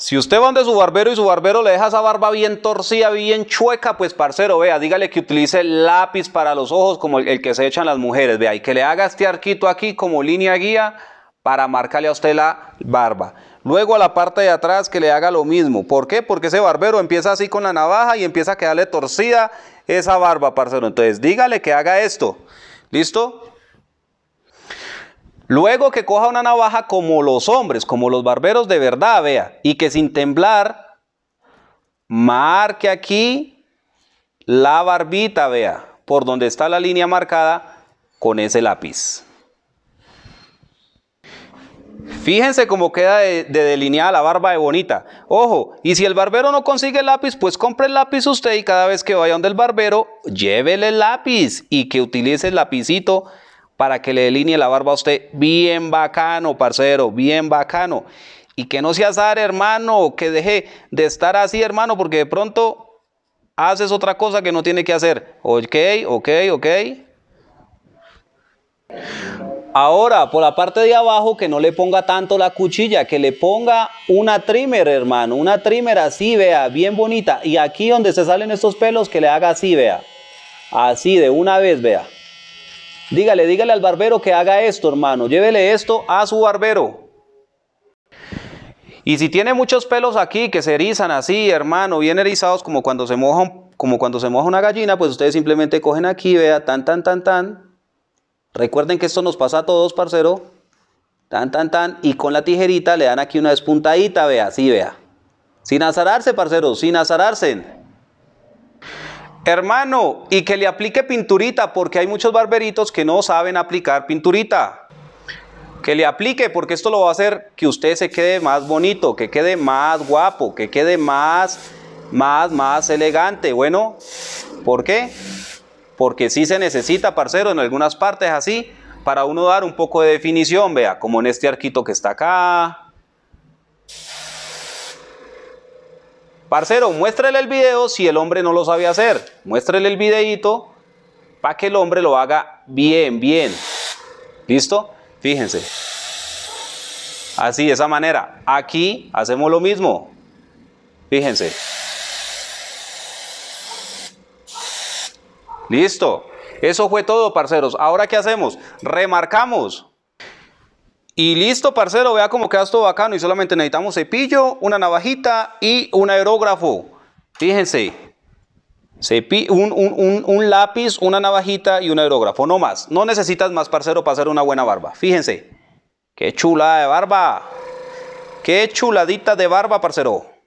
Si usted va donde su barbero y su barbero le deja esa barba bien torcida, bien chueca, pues parcero, vea, dígale que utilice lápiz para los ojos como el, el que se echan las mujeres, vea, y que le haga este arquito aquí como línea guía para marcarle a usted la barba. Luego a la parte de atrás que le haga lo mismo. ¿Por qué? Porque ese barbero empieza así con la navaja y empieza a quedarle torcida esa barba, parcero. Entonces dígale que haga esto. ¿Listo? Luego que coja una navaja como los hombres, como los barberos de verdad, vea, y que sin temblar marque aquí la barbita, vea, por donde está la línea marcada con ese lápiz. Fíjense cómo queda de, delineada la barba de bonita. Ojo, y si el barbero no consigue el lápiz, pues compre el lápiz usted y cada vez que vaya donde el barbero, llévele el lápiz y que utilice el lapicito para que le delinee la barba a usted bien bacano, parcero, bien bacano. Y que no sea azar, hermano, que deje de estar así, hermano, porque de pronto haces otra cosa que no tiene que hacer. Ok, ok, ok. Ahora, por la parte de abajo, que no le ponga tanto la cuchilla, que le ponga una trimmer, hermano. Una trimmer así, vea, bien bonita. Y aquí donde se salen estos pelos, que le haga así, vea. Así, de una vez, vea. Dígale, dígale al barbero que haga esto, hermano. Llévele esto a su barbero. Y si tiene muchos pelos aquí que se erizan así, hermano, bien erizados como cuando se moja, como cuando se moja una gallina, pues ustedes simplemente cogen aquí, vea, tan, tan, tan, tan. Recuerden que esto nos pasa a todos, parcero. Tan, tan, tan. Y con la tijerita le dan aquí una despuntadita, vea, así, vea. Sin azararse, parcero, sin azararse. Hermano, y que le aplique pinturita, porque hay muchos barberitos que no saben aplicar pinturita. Que le aplique, porque esto lo va a hacer que usted se quede más bonito, que quede más guapo, que quede más, más, más elegante. Bueno, ¿por qué? Porque sí se necesita, parcero, en algunas partes así, para uno dar un poco de definición, vea, como en este arquito que está acá, Parcero, muéstrele el video si el hombre no lo sabe hacer. Muéstrele el videíto para que el hombre lo haga bien, bien. ¿Listo? Fíjense. Así, de esa manera. Aquí hacemos lo mismo. Fíjense. Listo. Eso fue todo, parceros. Ahora, ¿qué hacemos? Remarcamos. Y listo, parcero, vea cómo queda todo bacano. Y solamente necesitamos cepillo, una navajita y un aerógrafo. Fíjense. Cepi un, un, lápiz, una navajita y un aerógrafo. No más. No necesitas más, parcero, para hacer una buena barba. Fíjense. Qué chula de barba. Qué chuladita de barba, parcero.